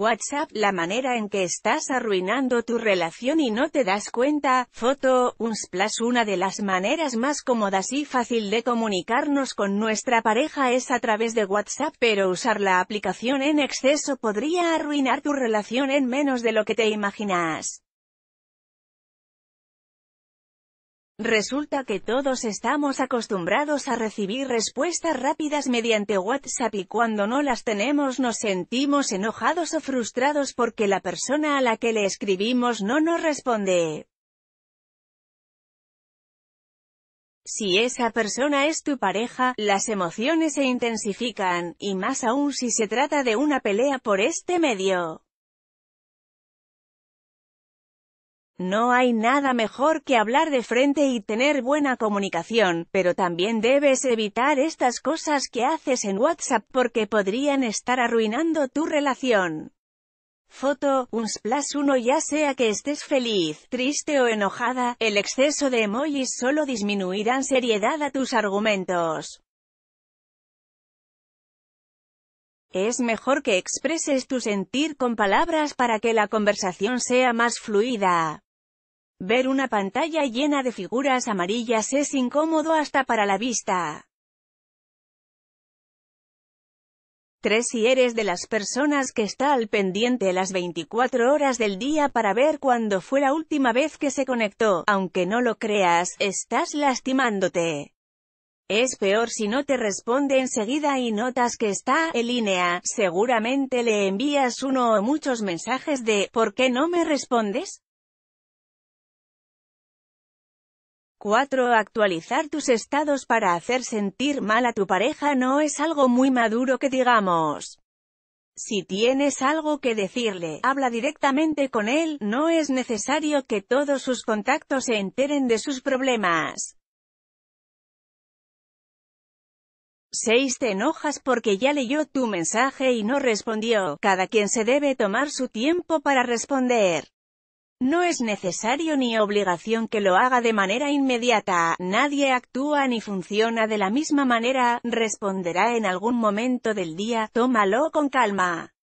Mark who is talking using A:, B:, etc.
A: WhatsApp la manera en que estás arruinando tu relación y no te das cuenta, foto, un splash Una de las maneras más cómodas y fácil de comunicarnos con nuestra pareja es a través de WhatsApp, pero usar la aplicación en exceso podría arruinar tu relación en menos de lo que te imaginas. Resulta que todos estamos acostumbrados a recibir respuestas rápidas mediante WhatsApp y cuando no las tenemos nos sentimos enojados o frustrados porque la persona a la que le escribimos no nos responde. Si esa persona es tu pareja, las emociones se intensifican, y más aún si se trata de una pelea por este medio. No hay nada mejor que hablar de frente y tener buena comunicación, pero también debes evitar estas cosas que haces en WhatsApp porque podrían estar arruinando tu relación. Foto, un splash 1 Ya sea que estés feliz, triste o enojada, el exceso de emojis solo disminuirán seriedad a tus argumentos. Es mejor que expreses tu sentir con palabras para que la conversación sea más fluida. Ver una pantalla llena de figuras amarillas es incómodo hasta para la vista. 3. Si eres de las personas que está al pendiente las 24 horas del día para ver cuándo fue la última vez que se conectó, aunque no lo creas, estás lastimándote. Es peor si no te responde enseguida y notas que está en línea, seguramente le envías uno o muchos mensajes de ¿por qué no me respondes? 4. Actualizar tus estados para hacer sentir mal a tu pareja no es algo muy maduro que digamos. Si tienes algo que decirle, habla directamente con él, no es necesario que todos sus contactos se enteren de sus problemas. 6. Te enojas porque ya leyó tu mensaje y no respondió. Cada quien se debe tomar su tiempo para responder. No es necesario ni obligación que lo haga de manera inmediata, nadie actúa ni funciona de la misma manera, responderá en algún momento del día, tómalo con calma.